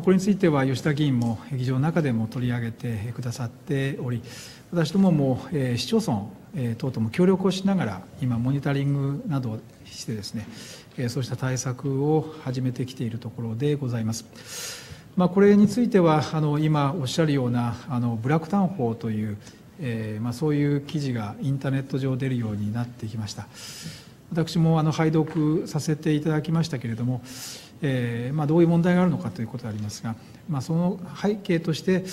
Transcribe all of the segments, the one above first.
これについては吉田議員も議場の中でも取り上げてくださっており私どもも市町村等とも協力をしながら今モニタリングなどをしてですねそうした対策を始めてきているところでございます。まあ、これについてはあの今おっしゃるようなあのブラック炭法という、えーまあ、そういう記事がインターネット上出るようになってきました私もあの拝読させていただきましたけれどもえー、まあ、どういう問題があるのかということでありますが、まあ、その背景として、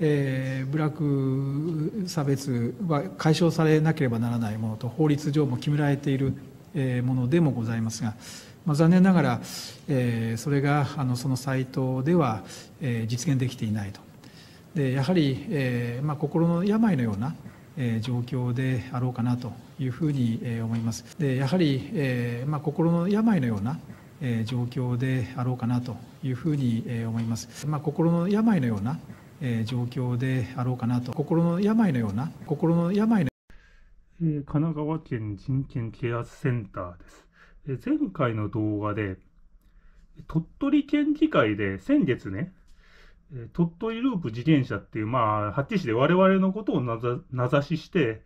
えー、部落差別は解消されなければならないものと法律上も決められているものでもございますが、まあ、残念ながら、えー、それがあのそのサイトでは、えー、実現できていないと。でやはり、えーまあ、心の病のような、えー、状況であろうかなというふうに、えー、思います。でやはり、えーまあ、心の病のような、状況であろうかなというふうに、思います、まあ、心の病のような、状況であろうかなと心の病のような心の病の神奈川県人権啓発センターです、前回の動画で鳥取県議会で先月ね、鳥取ループ自転車っていうまあ八市で我々のことを名指しして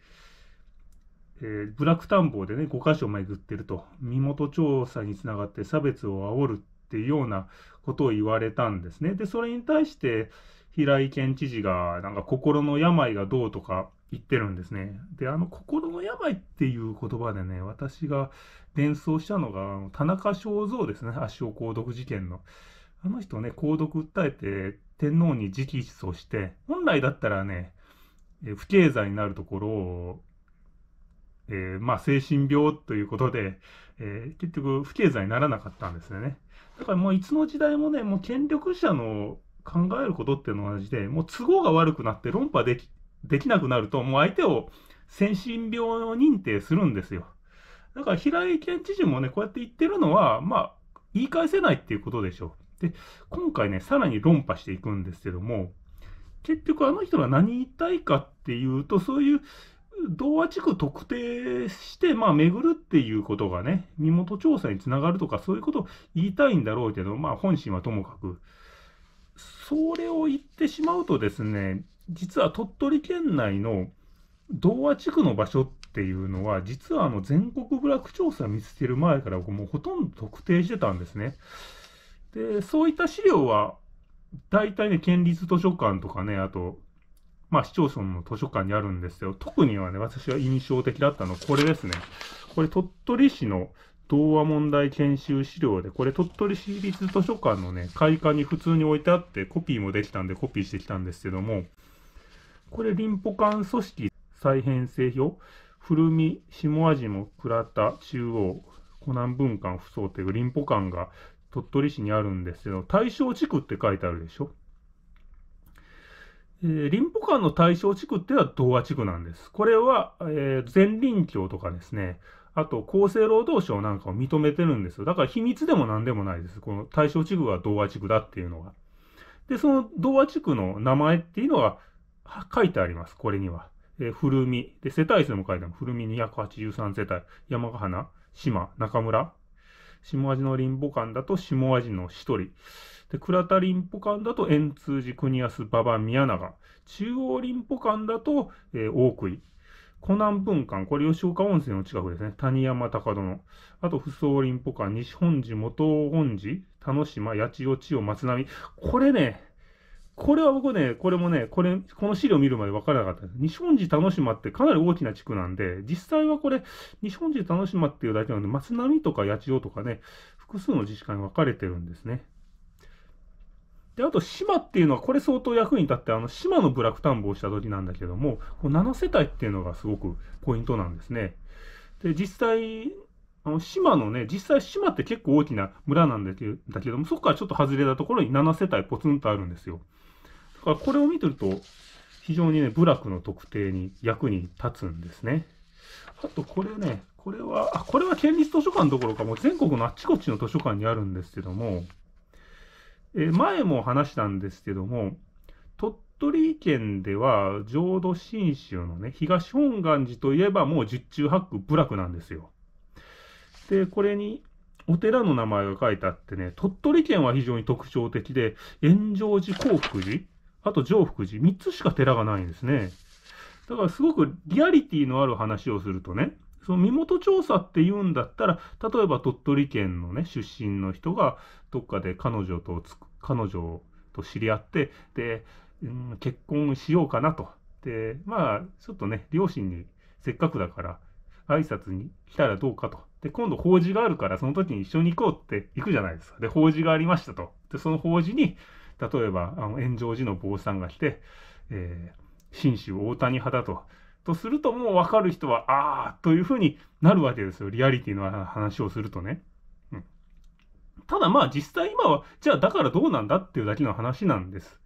えー、ブラック探訪でね5箇所巡ってると身元調査につながって差別を煽るっていうようなことを言われたんですねでそれに対して平井県知事がなんか心の病がどうとか言ってるんですねであの心の病っていう言葉でね私が伝送したのが田中正造ですね足尾鉱毒事件のあの人ね鉱毒訴えて天皇に直筆をして本来だったらね不敬罪になるところをえー、まあ、精神病ということで、えー、結局不経済にならなかったんですよね。だからもういつの時代もね、もう権力者の考えることっていうのは同じで、もう都合が悪くなって論破でき、できなくなると、もう相手を精神病認定するんですよ。だから平井県知事もね、こうやって言ってるのは、まあ、言い返せないっていうことでしょう。で、今回ね、さらに論破していくんですけども、結局あの人が何言いたいかっていうと、そういう童話地区特定して、まあ、巡るっていうことがね、身元調査につながるとか、そういうことを言いたいんだろうけど、まあ、本心はともかく、それを言ってしまうとですね、実は鳥取県内の童話地区の場所っていうのは、実はあの全国部落調査見つける前から、もうほとんど特定してたんですね。で、そういった資料は、大体ね、県立図書館とかね、あと、まあ、市町村の図書館にあるんですよ。特にはね、私は印象的だったのはこれですね。これ、鳥取市の童話問題研修資料で、これ、鳥取市立図書館のね、開館に普通に置いてあって、コピーもできたんで、コピーしてきたんですけども、これ、林保館組織再編成表、古見、下味も倉田、中央、湖南文館、扶桑という林保館が鳥取市にあるんですけど、大正地区って書いてあるでしょ。えー、林保館の対象地区ってのは童話地区なんです。これは、えー、前林橋とかですね、あと厚生労働省なんかを認めてるんですよ。だから秘密でも何でもないです。この対象地区が童話地区だっていうのは。で、その童話地区の名前っていうのは書いてあります、これには。えー、古見。で、世帯数も書いてある。古見283世帯。山ヶ花、島、中村。下味の林保館だと下味の一人。で倉田林保館だと円通寺国安馬場宮永中央林保館だと、えー、大杭湖南分館、これ吉岡温泉の近くですね。谷山高殿。あと、不走林保館、西本寺、元本寺、田之島、八千代、千代、松並。これね、これは僕ね、これもね、これ、この資料見るまで分からなかったです。西本寺田之島ってかなり大きな地区なんで、実際はこれ、西本寺田之島っていうだけなんで、松並とか八千代とかね、複数の自治会に分かれてるんですね。で、あと、島っていうのは、これ相当役に立って、あの、島のブラック探訪をした時なんだけども、こ7世帯っていうのがすごくポイントなんですね。で、実際、あの、島のね、実際島って結構大きな村なんだけども、そこからちょっと外れたところに7世帯ポツンとあるんですよ。だからこれを見てると、非常にね、部落の特定に役に立つんですね。あと、これね、これは、あ、これは県立図書館どころか、もう全国のあっちこっちの図書館にあるんですけども、えー、前も話したんですけども、鳥取県では浄土真宗のね、東本願寺といえばもう十中八九部落なんですよ。で、これにお寺の名前が書いてあってね、鳥取県は非常に特徴的で、炎上寺、興福寺、あと上福寺、3つしか寺がないんですね。だからすごくリアリティのある話をするとね、その身元調査っていうんだったら、例えば鳥取県のね、出身の人が、どっかで彼女と彼女と知り合って、で、うん、結婚しようかなと。で、まあ、ちょっとね、両親にせっかくだから、挨拶に来たらどうかと。で、今度法事があるから、その時に一緒に行こうって行くじゃないですか。で、法事がありましたと。で、その法事に、例えば、あの、炎上寺の坊さんが来て、えー、新州大谷派だと。とするともう分かる人は、ああ、というふうになるわけですよ。リアリティの話をするとね。うん、ただまあ実際今は、じゃあだからどうなんだっていうだけの話なんです。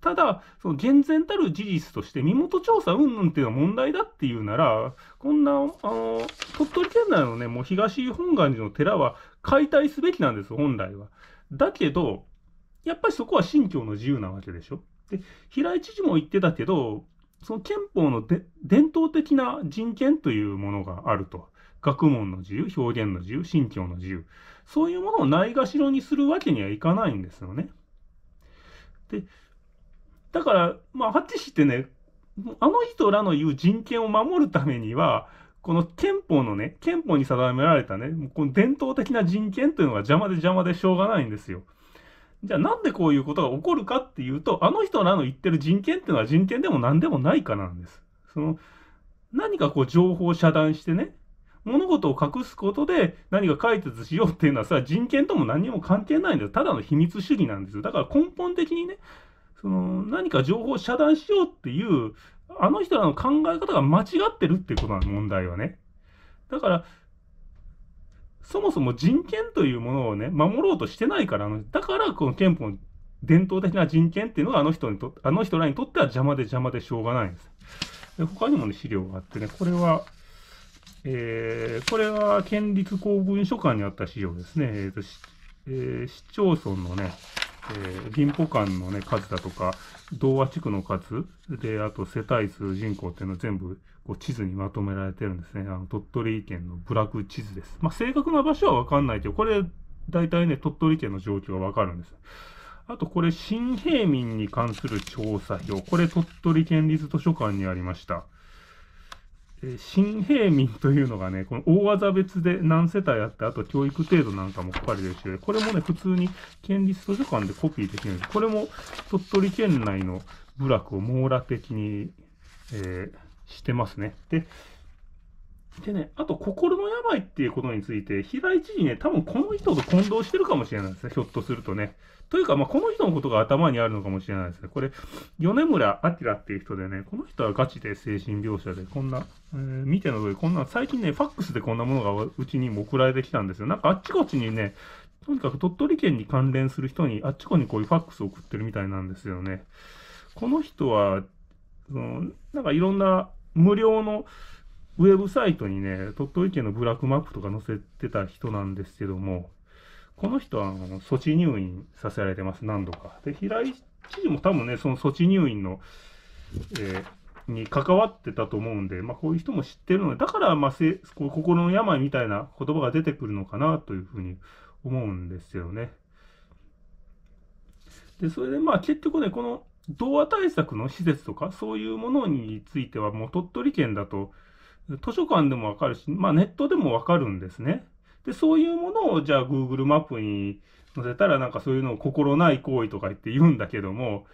ただ、その厳然たる事実として身元調査云々っていうのは問題だっていうなら、こんな、あの、鳥取県内のね、もう東本願寺の寺は解体すべきなんです、本来は。だけど、やっぱりそこは信教の自由なわけでしょ。で、平井知事も言ってたけど、その憲法の伝統的な人権というものがあると。学問の自由、表現の自由、信教の自由。そういうものをないがしろにするわけにはいかないんですよね。で、だから、まあ、はっきっしてね、あの人らの言う人権を守るためには、この憲法のね、憲法に定められたね、この伝統的な人権というのが邪魔で邪魔でしょうがないんですよ。じゃあなんでこういうことが起こるかっていうと、あの人らの言ってる人権っていうのは人権でも何でもないかなんです。その、何かこう情報を遮断してね、物事を隠すことで何か解決しようっていうのはさ、人権とも何にも関係ないんでよ。ただの秘密主義なんですよ。だから根本的にね、その何か情報を遮断しようっていう、あの人らの考え方が間違ってるっていうことなの、問題はね。だから、そもそも人権というものをね、守ろうとしてないから、だからこの憲法の伝統的な人権っていうのがあの人にと、あの人らにとっては邪魔で邪魔でしょうがないんです。で他にもね、資料があってね、これは、えー、これは県立公文書館にあった資料ですね。えーとえー、市町村のね、えー、林保間の、ね、数だとか、童話地区の数で、あと世帯数、人口っていうのは全部こう地図にまとめられてるんですね。あの鳥取県の部落地図です。まあ、正確な場所はわかんないけど、これ大体ね、鳥取県の状況はわかるんです。あとこれ、新平民に関する調査票。これ鳥取県立図書館にありました。新平民というのがね、この大技別で何世帯あって、あと教育程度なんかも書かれてるし、これもね、普通に県立図書館でコピーできるんです。これも鳥取県内の部落を網羅的に、えー、してますね。で、でね、あと、心の病っていうことについて、平井知事ね、多分この人と混同してるかもしれないですね、ひょっとするとね。というか、まあ、この人のことが頭にあるのかもしれないですね。これ、米村明っていう人でね、この人はガチで精神病者で、こんな、えー、見ての通り、こんな、最近ね、ファックスでこんなものがうちにも送られてきたんですよ。なんかあっちこっちにね、とにかく鳥取県に関連する人に、あっちこにこういうファックスを送ってるみたいなんですよね。この人は、その、なんかいろんな無料の、ウェブサイトにね、鳥取県のブラックマップとか載せてた人なんですけども、この人はあの措置入院させられてます、何度か。で、平井知事も多分ね、その措置入院の、えー、に関わってたと思うんで、まあ、こういう人も知ってるので、だから、まあ、せ心の病みたいな言葉が出てくるのかなというふうに思うんですよね。で、それでまあ結局ね、この童話対策の施設とか、そういうものについては、もう鳥取県だと、図書館でもわかるし、まあ、ネットでもわかるんですね。で、そういうものを、じゃあ Google マップに載せたら、なんかそういうのを心ない行為とか言って言うんだけども、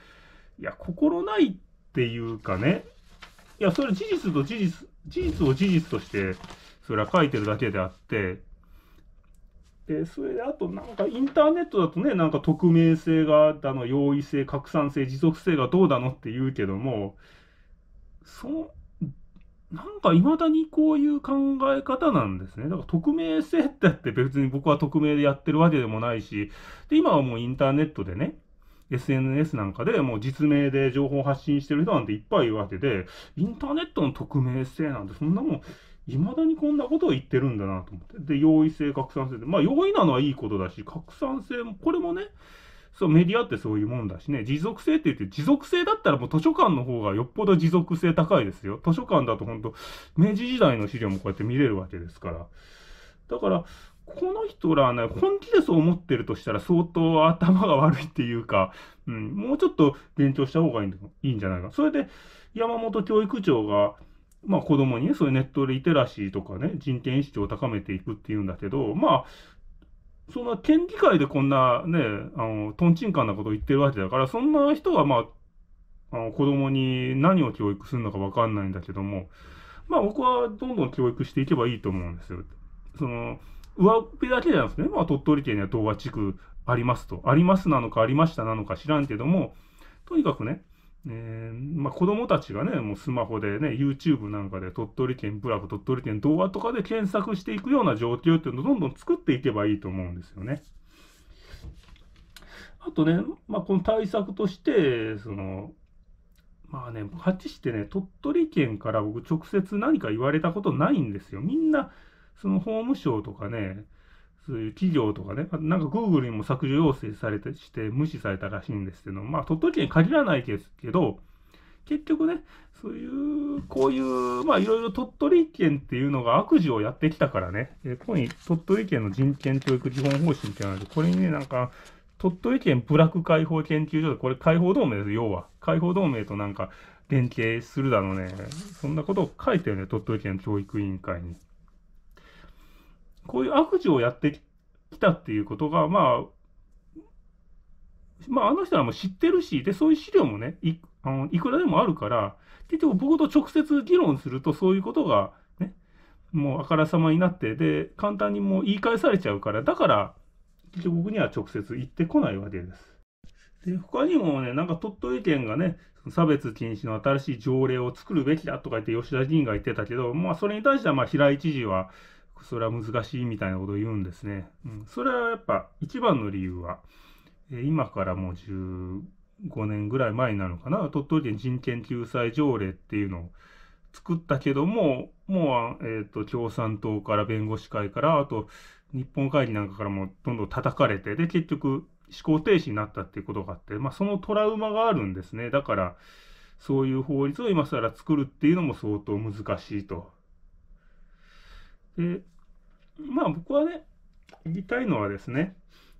いや、心ないっていうかね、いや、それ事実と事実、事実を事実として、それは書いてるだけであって、で、それであとなんかインターネットだとね、なんか匿名性がたの、容易性、拡散性、持続性がどうだのって言うけども、その、なんか未だにこういう考え方なんですね。だから匿名性ってって別に僕は匿名でやってるわけでもないし、で、今はもうインターネットでね、SNS なんかでもう実名で情報発信してる人なんていっぱいいるわけで、インターネットの匿名性なんてそんなもん、未だにこんなことを言ってるんだなと思って。で、容易性、拡散性で。まあ、容易なのはいいことだし、拡散性も、これもね、そう、メディアってそういうもんだしね、持続性って言って、持続性だったらもう図書館の方がよっぽど持続性高いですよ。図書館だと本当明治時代の資料もこうやって見れるわけですから。だから、この人らはね、本気でそう思ってるとしたら相当頭が悪いっていうか、うん、もうちょっと勉強した方がいいいいんじゃないか。それで、山本教育長が、まあ子供にね、そういうネットリテラシーとかね、人権意識を高めていくっていうんだけど、まあ、そんな県議会でこんなね、あの、とんちんかんなことを言ってるわけだから、そんな人はまあ、あの、子供に何を教育するのかわかんないんだけども、まあ僕はどんどん教育していけばいいと思うんですよ。その、上辺だけじゃなくてね、まあ鳥取県には東和地区ありますと。ありますなのかありましたなのか知らんけども、とにかくね、えーまあ、子供たちがね、もうスマホでね、YouTube なんかで鳥取県ブラブ鳥取県童話とかで検索していくような状況っていうのをどんどん作っていけばいいと思うんですよね。あとね、まあ、この対策として、その、まあね、8してね、鳥取県から僕直接何か言われたことないんですよ。みんな、その法務省とかね、そういう企業とかね、なんか Google にも削除要請されてして無視されたらしいんですけど、まあ、鳥取県に限らないですけど、結局ね、そういう、こういう、まあ、いろいろ鳥取県っていうのが悪事をやってきたからね、えここに鳥取県の人権教育基本方針っていうのがこれにね、なんか、鳥取県部落解放研究所で、これ解放同盟です、要は。解放同盟となんか連携するだろうね、そんなことを書いてるね、鳥取県教育委員会に。こういう悪事をやってきたっていうことが、まあ、まあ、あの人はもう知ってるし、で、そういう資料もね、いあのいくらでもあるから、結局僕と直接議論するとそういうことが、ね、もうあからさまになって、で、簡単にもう言い返されちゃうから、だから、結局僕には直接言ってこないわけです。で他にもね、なんか鳥取県がね、差別禁止の新しい条例を作るべきだとか言って吉田議員が言ってたけど、まあそれに対してはま平井知事は、それは難しいみたいなことを言うんですね。うん、それはやっぱ一番の理由は、え今からもう15年ぐらい前なのかな、鳥取県人権救済条例っていうのを作ったけども、もう、えーと、と共産党から弁護士会から、あと日本会議なんかからもどんどん叩かれて、で、結局思考停止になったっていうことがあって、まあ、そのトラウマがあるんですね。だから、そういう法律を今更作るっていうのも相当難しいとで、まあ僕はね、言いたいのはですね、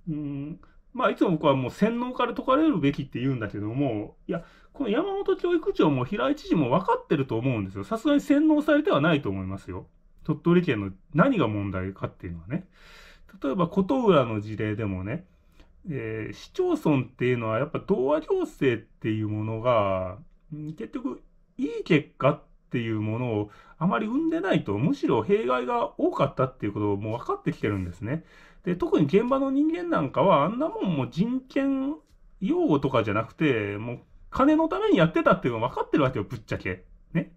うん、まあいつも僕はもう洗脳から解かれるべきって言うんだけども、いや、この山本教育長も平井知事も分かってると思うんですよ。さすがに洗脳されてはないと思いますよ。鳥取県の何が問題かっていうのはね。例えば琴浦の事例でもね、えー、市町村っていうのはやっぱ童話行政っていうものが、結局いい結果ってっていうものをあまり生んでないと、むしろ弊害が多かったっていうことをもう分かってきてるんですね。で、特に現場の人間なんかは、あんなもんもう人権擁護とかじゃなくて、もう金のためにやってたっていうのが分かってるわけよ、ぶっちゃけ。ね。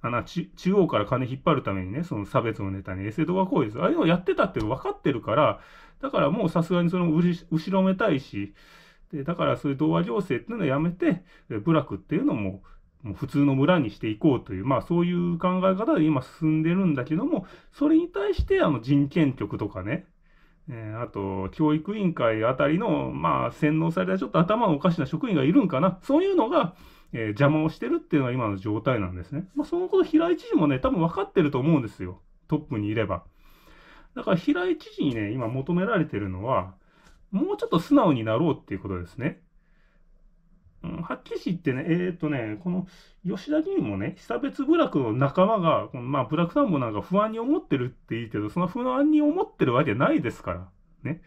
あの、中央から金引っ張るためにね、その差別のネタにエセドが行為です。ああいうのをやってたって分かってるから、だからもうさすがにその後ろめたいし、で、だからそういう童話行政っていうのをやめて、部落っていうのももう普通の村にしていこうという、まあそういう考え方で今進んでるんだけども、それに対してあの人権局とかね、えー、あと教育委員会あたりの、まあ洗脳されたちょっと頭のおかしな職員がいるんかな、そういうのが、えー、邪魔をしてるっていうのが今の状態なんですね。まあそのこと平井知事もね、多分分かってると思うんですよ。トップにいれば。だから平井知事にね、今求められてるのは、もうちょっと素直になろうっていうことですね。うん、はっきりてね、えっ、ー、とね、この吉田議員もね、被差別部落の仲間が、このまあ、部落ん謀なんか不安に思ってるっていいけど、その不安に思ってるわけないですから、ね。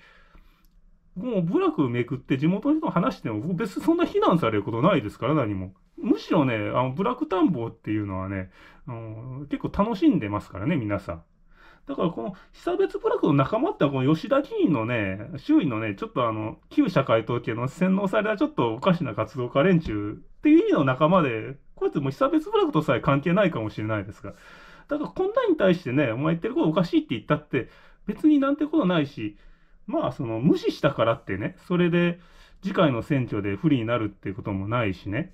もう部落めくって地元の人話しても、別にそんな非難されることないですから、何も。むしろね、あの、ブラック探訪っていうのはね、あの結構楽しんでますからね、皆さん。だからこの被差別部落の仲間ってのはこの吉田議員のね、周囲のね、ちょっとあの、旧社会統計の洗脳されたちょっとおかしな活動家連中っていう意味の仲間で、こいつも被差別部落とさえ関係ないかもしれないですが。だからこんなに対してね、お前言ってることおかしいって言ったって、別になんてことないし、まあその無視したからってね、それで次回の選挙で不利になるっていうこともないしね。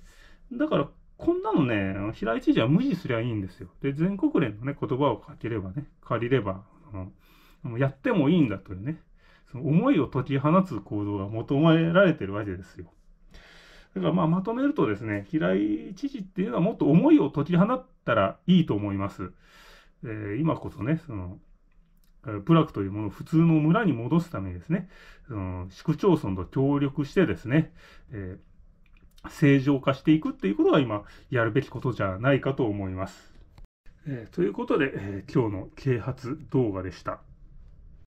だからこんなのね、平井知事は無視すりゃいいんですよ。で、全国連のね、言葉をかければね、借りれば、うん、やってもいいんだというね、その思いを解き放つ行動が求められてるわけですよ。だからまあまとめるとですね、平井知事っていうのはもっと思いを解き放ったらいいと思います。えー、今こそね、その、ラクというものを普通の村に戻すためにですね、その市区町村と協力してですね、えー正常化していくっていうことが今やるべきことじゃないかと思います。えー、ということで、えー、今日の啓発動画でした。